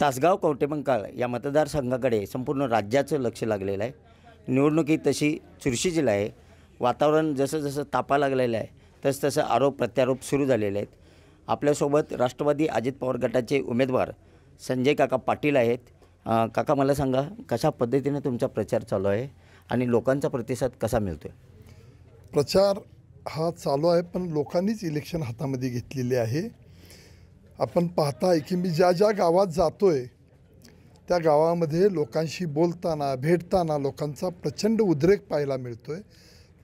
तासगाव कवटेमंकाळ या मतदारसंघाकडे संपूर्ण राज्याचं लक्ष लागलेलं आहे निवडणुकी तशी चुरशीजीला आहे वातावरण जसं जसं तापा लागलेलं आहे तसं तसं आरोप प्रत्यारोप सुरू झालेले आहेत आपल्यासोबत राष्ट्रवादी अजित पवार गटाचे उमेदवार संजय काका पाटील आहेत काका मला सांगा कशा पद्धतीने तुमचा प्रचार चालू आहे आणि लोकांचा प्रतिसाद कसा मिळतो आहे प्रचार हा चालू आहे पण लोकांनीच इलेक्शन हातामध्ये घेतलेले आहे आपण पाहताय की मी ज्या ज्या गावात जातो आहे त्या गावामध्ये लोकांशी बोलताना भेटताना लोकांचा प्रचंड उद्रेक पाहायला मिळतो आहे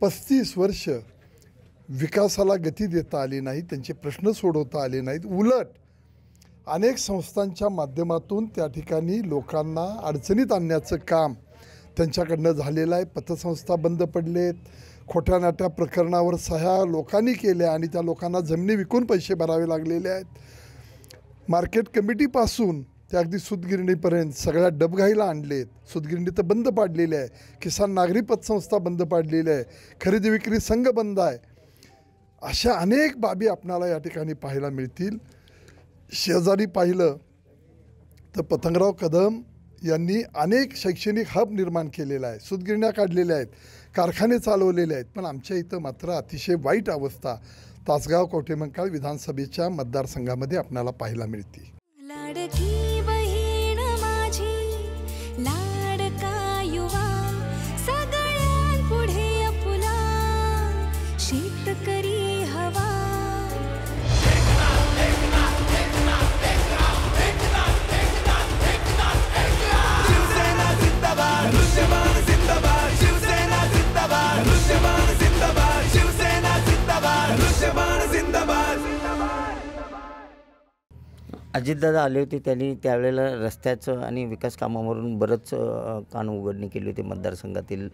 पस्तीस वर्ष विकासाला गती देता आली नाही त्यांचे प्रश्न सोडवता आले नाहीत उलट अनेक संस्थांच्या माध्यमातून त्या ठिकाणी लोकांना अडचणीत आणण्याचं काम त्यांच्याकडनं झालेलं आहे पतसंस्था बंद पडलेत खोट्या नाट्या प्रकरणावर सह्या लोकांनी केल्या आणि त्या लोकांना जमिनी विकून पैसे भरावे लागलेले आहेत मार्केट कमिटीपासून ते अगदी सुतगिरणीपर्यंत सगळ्या डबघाईला आणलेत सुतगिरणी तर बंद पाडलेली आहे किसान नागरी पतसंस्था बंद पाडलेली आहे खरेदी विक्री संघ बंद आहे अशा अनेक बाबी आपणाला या ठिकाणी पाहायला मिळतील शेजारी पाहिलं तर पतंगराव कदम यांनी अनेक शैक्षणिक हब निर्माण केलेला आहे सुतगिरण्या काढलेल्या आहेत कारखाने चालवलेले आहेत पण आमच्या इथं मात्र अतिशय वाईट अवस्था तासगाव कवठेमंकाळ विधानसभेच्या मतदारसंघामध्ये आपल्याला पाहायला मिळते अजितदादा आले होते त्यांनी त्यावेळेला रस्त्याचं आणि विकास कामावरून बरंच कान उघडणी केली होती मतदारसंघातील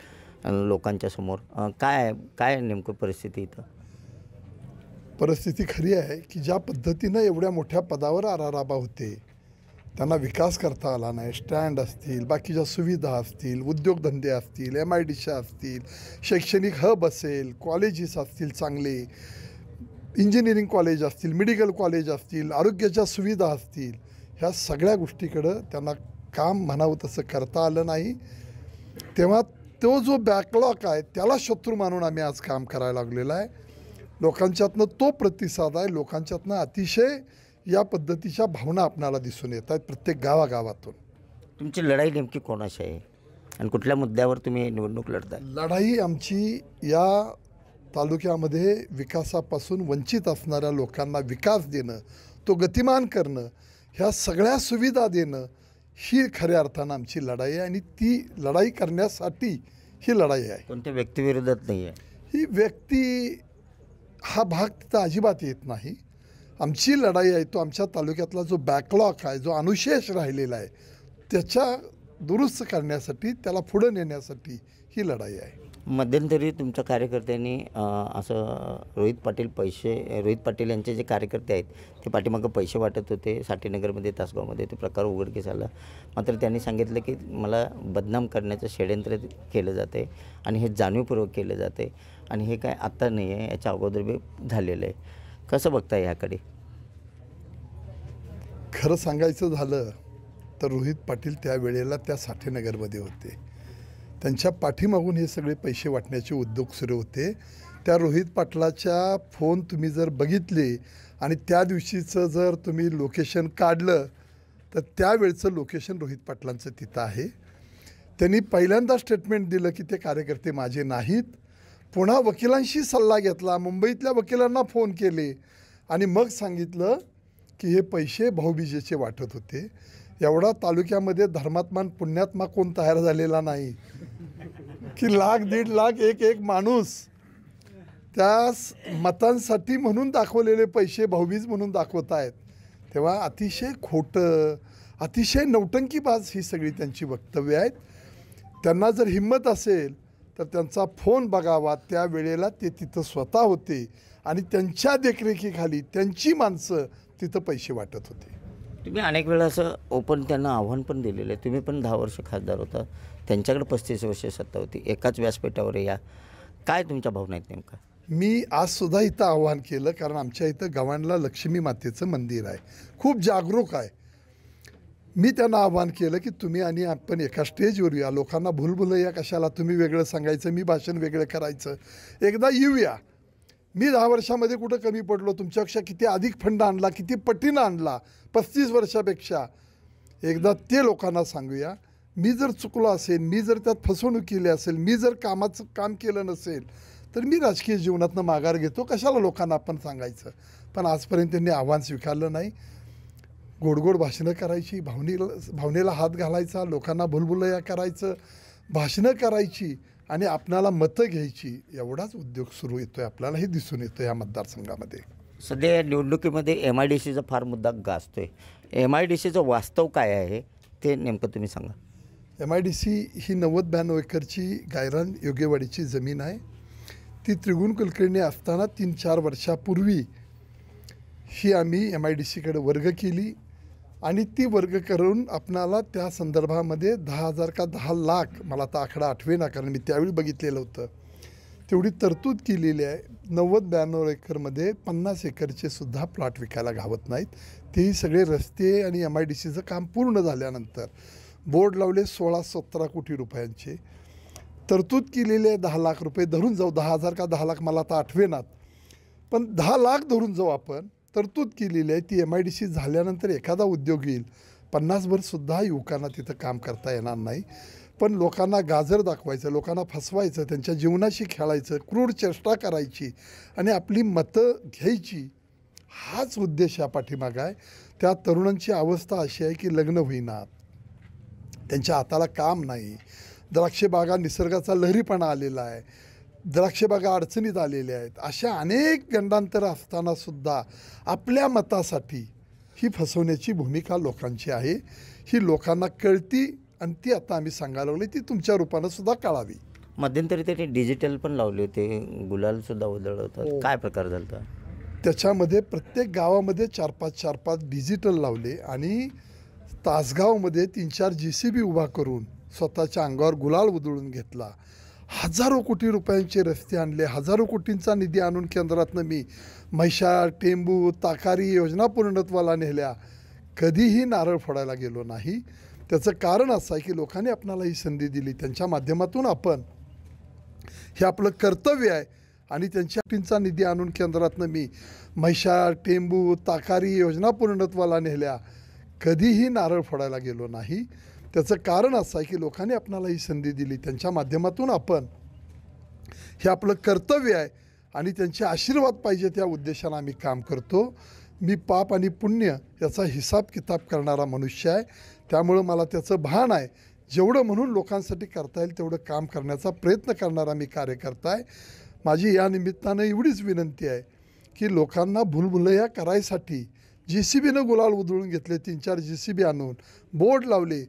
लोकांच्या समोर काय काय नेमकं परिस्थिती इथं परिस्थिती खरी आहे की ज्या पद्धतीनं एवढ्या मोठ्या पदावर आराराबा होते त्यांना विकास करता आला नाही स्टँड असतील बाकीच्या सुविधा असतील उद्योगधंदे असतील एम आय डीच्या असतील शैक्षणिक हब असेल कॉलेजेस असतील चांगले इंजिनिअरिंग कॉलेज असतील मेडिकल कॉलेज असतील आरोग्याच्या सुविधा असतील ह्या सगळ्या गोष्टीकडं त्यांना काम म्हणावं तसं करता आलं नाही तेव्हा तो जो बॅकलॉग आहे त्याला शत्रू मानून आम्ही आज काम करायला लागलेलं आहे लोकांच्यातनं तो प्रतिसाद आहे लोकांच्यातनं अतिशय या पद्धतीच्या भावना आपणाला दिसून येत आहेत प्रत्येक गावागावातून तुमची लढाई नेमकी कोणाशी आहे आणि कुठल्या मुद्द्यावर तुम्ही निवडणूक लढता लढाई आमची या तालुक्यामध्ये विकासापासून वंचित असणाऱ्या लोकांना विकास देणं तो गतिमान करणं ह्या सगळ्या सुविधा देणं ही खऱ्या अर्थानं आमची लढाई आहे आणि ती लढाई करण्यासाठी ही लढाई आहे कोणत्या व्यक्तीविरोधात नाही आहे ही व्यक्ती हा भाग तिथं अजिबात येत नाही आमची लढाई आहे तो आमच्या तालुक्यातला जो बॅकलॉग आहे जो अनुशेष राहिलेला आहे त्याच्या दुरुस्त करण्यासाठी त्याला पुढं नेण्यासाठी ही लढाई आहे मध्यंतरी तुमच्या कार्यकर्त्यांनी असं रोहित पाटील पैसे रोहित पाटील यांचे जे कार्यकर्ते आहेत ते पाठीमागं पैसे वाटत होते साठेनगरमध्ये तासगावमध्ये ते प्रकार उघडकीस आला मात्र त्यांनी सांगितलं की मला बदनाम करण्याचं षडयंत्र केलं जाते आणि हे जाणीवपूर्वक केलं जाते आणि हे काय आत्ता नाही आहे याच्या अगोदर बी झालेलं आहे कसं बघताय ह्याकडे खरं सांगायचं झालं तर रोहित पाटील त्यावेळेला त्या साठेनगरमध्ये होते त्यांच्या पाठीमागून हे सगळे पैसे वाटण्याचे उद्योग सुरू होते त्या रोहित पाटलाच्या फोन तुम्ही जर बघितले आणि त्या दिवशीचं जर तुम्ही लोकेशन काढलं तर त्यावेळचं लोकेशन रोहित पाटलांचं तिथं आहे त्यांनी पहिल्यांदा स्टेटमेंट दिलं की ते कार्यकर्ते माझे नाहीत पुन्हा वकिलांशी सल्ला घेतला मुंबईतल्या वकिलांना फोन केले आणि मग सांगितलं की हे पैसे भाऊबीजेचे वाटत होते एवढा तालुक्यामध्ये धर्मात्मान पुण्यात्मा कोण तयार झालेला नाही की लाख दीड लाख एक एक माणूस त्या मतांसाठी म्हणून दाखवलेले पैसे भाऊबीज म्हणून दाखवत आहेत तेव्हा अतिशय खोटं अतिशय नौटंकीबाज ही सगळी त्यांची वक्तव्य आहेत त्यांना जर हिंमत असेल तर त्यांचा फोन बघावा त्या वेळेला ते तिथं स्वतः होते आणि त्यांच्या देखरेखीखाली त्यांची माणसं तिथं पैसे वाटत होते तुम्ही अनेक वेळा असं ओपन त्यांना आव्हान पण दिलेलं आहे तुम्ही पण दहा वर्ष खासदार होता त्यांच्याकडे पस्तीस वर्ष सत्ता होती एकाच व्यासपीठावर या काय तुमच्या भावना आहेत नेमका मी आजसुद्धा इथं आव्हान केलं कारण आमच्या इथं गव्हाणला लक्ष्मी मातेचं मंदिर आहे खूप जागरूक आहे मी त्यांना आव्हान केलं की तुम्ही आणि आपण एका स्टेजवर या लोकांना या कशाला तुम्ही वेगळं सांगायचं मी भाषण वेगळं करायचं एकदा येऊया मी दहा वर्षामध्ये कुठं कमी पडलो तुमच्यापेक्षा किती अधिक फंड आणला किती पटीनं आणला पस्तीस वर्षापेक्षा एकदा ते लोकांना सांगूया मी जर चुकलो असेल मी जर त्यात फसवणूक केली असेल मी जर कामाचं काम केलं नसेल तर मी राजकीय जीवनातनं माघार घेतो कशाला लोकांना आपण सांगायचं पण आजपर्यंत त्यांनी आव्हान स्वीकारलं नाही गोडगोड भाषणं करायची भावनेला भावनेला हात घालायचा लोकांना भुलभुलया करायचं भाषणं करायची आणि आपणाला मतं घ्यायची एवढाच उद्योग सुरू येतो आहे आपल्याला हे दिसून येतो या मतदारसंघामध्ये सध्या या निवडणुकीमध्ये एम आय डी सीचा फार मुद्दा गाजतो आहे एम आय डी सीचं वास्तव काय आहे ते नेमकं तुम्ही सांगा एम आय डी सी ही नव्वद ब्याण्णव एकरची गायरान योगेवाडीची जमीन आहे ती त्रिगुण कुलकर्णी असताना तीन चार वर्षापूर्वी ही आम्ही एम आय डी सीकडे वर्ग केली आणि ती वर्ग करून आपणाला त्या संदर्भामध्ये दहा हजार का दहा लाख मला आता आकडा आठवेना कारण मी त्यावेळी बघितलेलं होतं तेवढी तरतूद केलेली आहे नव्वद ब्याण्णव एकरमध्ये पन्नास एकरचे सुद्धा प्लॉट विकायला घावत नाहीत तेही सगळे रस्ते आणि एम आय डी सीचं काम पूर्ण झाल्यानंतर बोर्ड लावले सोळा सतरा कोटी रुपयांचे तरतूद केलेले आहे दहा लाख रुपये धरून जाऊ दहा हजार का दहा लाख मला आता आठवेनात पण दहा लाख धरून जाऊ आपण तरतूद केलेली आहे ती एम आय डी सी झाल्यानंतर एखादा उद्योग येईल पन्नासभरसुद्धा युवकांना तिथं काम करता येणार नाही पण लोकांना गाजर दाखवायचं लोकांना फसवायचं त्यांच्या जीवनाशी खेळायचं क्रूर चेष्टा करायची आणि आपली मतं घ्यायची हाच उद्देश या पाठीमागा आहे त्या तरुणांची अवस्था अशी आहे की लग्न होईना त्यांच्या हाताला काम नाही द्राक्षबागा निसर्गाचा लहरीपणा आलेला आहे द्राक्षबागा अडचणीत आलेल्या आहेत अशा अनेक गंडांतर असताना सुद्धा आपल्या मतासाठी ही फसवण्याची भूमिका लोकांची आहे ही लोकांना कळती आणि ती आता आम्ही सांगायला लागली ती तुमच्या रूपानं सुद्धा कळावी मध्यंतरी त्याने डिजिटल पण लावले होते सुद्धा होतात हो. काय प्रकार झाला त्याच्यामध्ये प्रत्येक गावामध्ये चार पाच चार पाच डिजिटल लावले आणि तासगावमध्ये तीन चार जी सी बी उभा करून स्वतःच्या अंगावर गुलाल उधळून घेतला हजारो कोटी रुपयांचे रस्ते आणले हजारो कोटींचा निधी आणून केंद्रातनं मी म्हैशाळ टेंबू ताकारी योजना पूर्णत्वाला नेल्या कधीही नारळ फोडायला गेलो नाही त्याचं कारण असं आहे की लोकांनी आपणाला ही संधी दिली त्यांच्या माध्यमातून आपण हे आपलं कर्तव्य आहे आणि त्यांच्या निधी आणून केंद्रातनं मी म्हैशाळ टेंबू ताकारी योजना पूर्णत्वाला नेल्या कधीही नारळ फोडायला गेलो नाही त्याचं कारण असं आहे की लोकांनी आपणाला ही संधी दिली त्यांच्या माध्यमातून आपण हे आपलं कर्तव्य आहे आणि त्यांचे आशीर्वाद पाहिजे त्या उद्देशानं आम्ही काम करतो मी पाप आणि पुण्य याचा हिसाब किताब करणारा मनुष्य आहे त्यामुळं मला त्याचं भान आहे जेवढं म्हणून लोकांसाठी करता येईल तेवढं काम करण्याचा प्रयत्न करणारा मी कार्यकर्ता आहे माझी या निमित्तानं एवढीच विनंती आहे की लोकांना भुलभुलया करायसाठी जे सी बीनं गुलाल उधळून घेतले तीन चार जे सी बी आणून बोर्ड लावले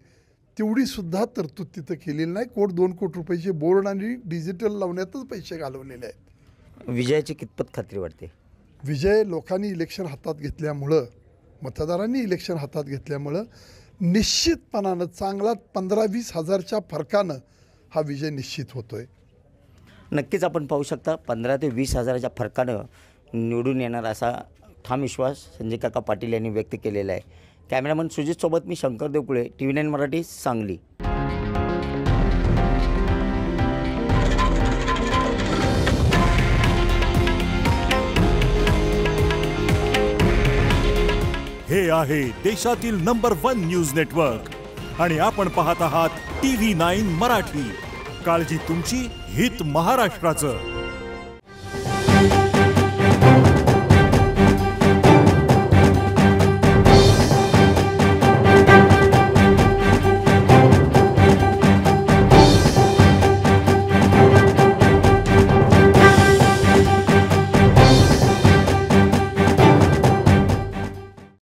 तेवढीसुद्धा तरतूद तिथं केलेली नाही कोट दोन कोटी रुपयाचे बोर्ड आणि डिजिटल लावण्यातच पैसे घालवलेले आहेत विजयाची कितपत खात्री वाटते विजय लोकांनी इलेक्शन हातात घेतल्यामुळं मतदारांनी इलेक्शन हातात घेतल्यामुळं निश्चितपणानं चांगला पंधरा वीस हजारच्या फरकानं हा विजय निश्चित होतो आहे नक्कीच आपण पाहू शकता पंधरा ते वीस हजाराच्या फरकानं निवडून येणार असा ठाम विश्वास संजय काका पाटील यांनी व्यक्त केलेला आहे कॅमेरामन सुजितसोबत मी Shankar Devkule T V nine Marathi Sangli हे आहे देशातील नंबर वन न्यूज नेटवर्क आणि आपण पाहत आहात टी व्ही नाईन मराठी काळजी तुमची हित महाराष्ट्राचं